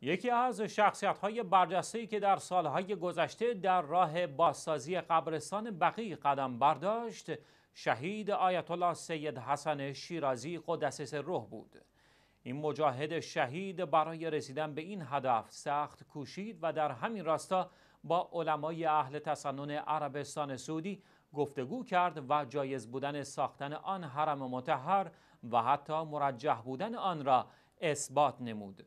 یکی از شخصیت های برجسته که در سالهای گذشته در راه بازسازی قبرستان بقی قدم برداشت شهید آیت الله سید حسن شیرازی قدس روح بود این مجاهد شهید برای رسیدن به این هدف سخت کوشید و در همین راستا با علمای اهل تسنن عربستان سعودی گفتگو کرد و جایز بودن ساختن آن حرم متحر و حتی مرجح بودن آن را اثبات نمود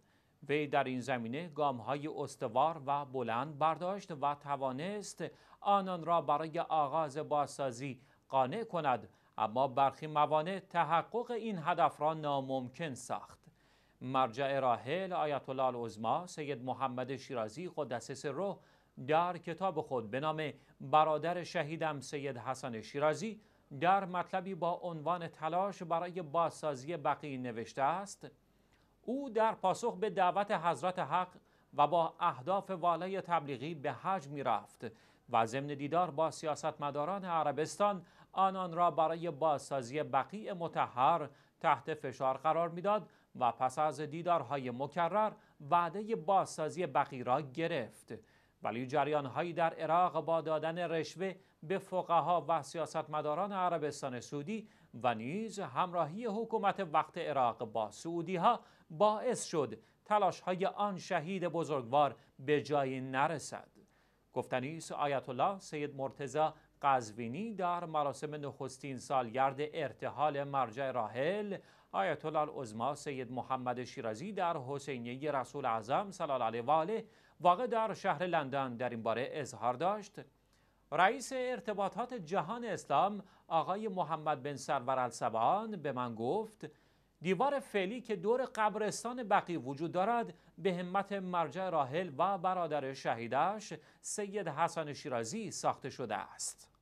وی در این زمینه گام های استوار و بلند برداشت و توانست آنان را برای آغاز بازسازی قانع کند اما برخی موانع تحقق این هدف را ناممکن ساخت مرجع راحل آیت الله العظما سید محمد شیرازی قدس روح در کتاب خود به نام برادر شهیدم سید حسن شیرازی در مطلبی با عنوان تلاش برای بازسازی بقیه نوشته است او در پاسخ به دعوت حضرت حق و با اهداف والای تبلیغی به حج می رفت و ضمن دیدار با سیاستمداران عربستان آنان را برای بازسازی بقیع متحر تحت فشار قرار میداد و پس از دیدارهای مکرر وعده بازسازی بقیع را گرفت ولی هایی در عراق با دادن رشوه به فقها و سیاستمداران عربستان سعودی و نیز همراهی حکومت وقت عراق با سعودی ها باعث شد تلاش های آن شهید بزرگوار به جایی نرسد گفتنی آیت الله سید مرتزا قزوینی در مراسم نخستین سالگرد ارتحال مرجع راحل آیت الله العظما سید محمد شیرازی در حسینیه رسول اعظم صلی الله علیه و آله واقع در شهر لندن در این باره اظهار داشت رئیس ارتباطات جهان اسلام آقای محمد بن سرور السبان به من گفت دیوار فعلی که دور قبرستان بقی وجود دارد به همت مرجع راحل و برادر شهیدش سید حسن شیرازی ساخته شده است.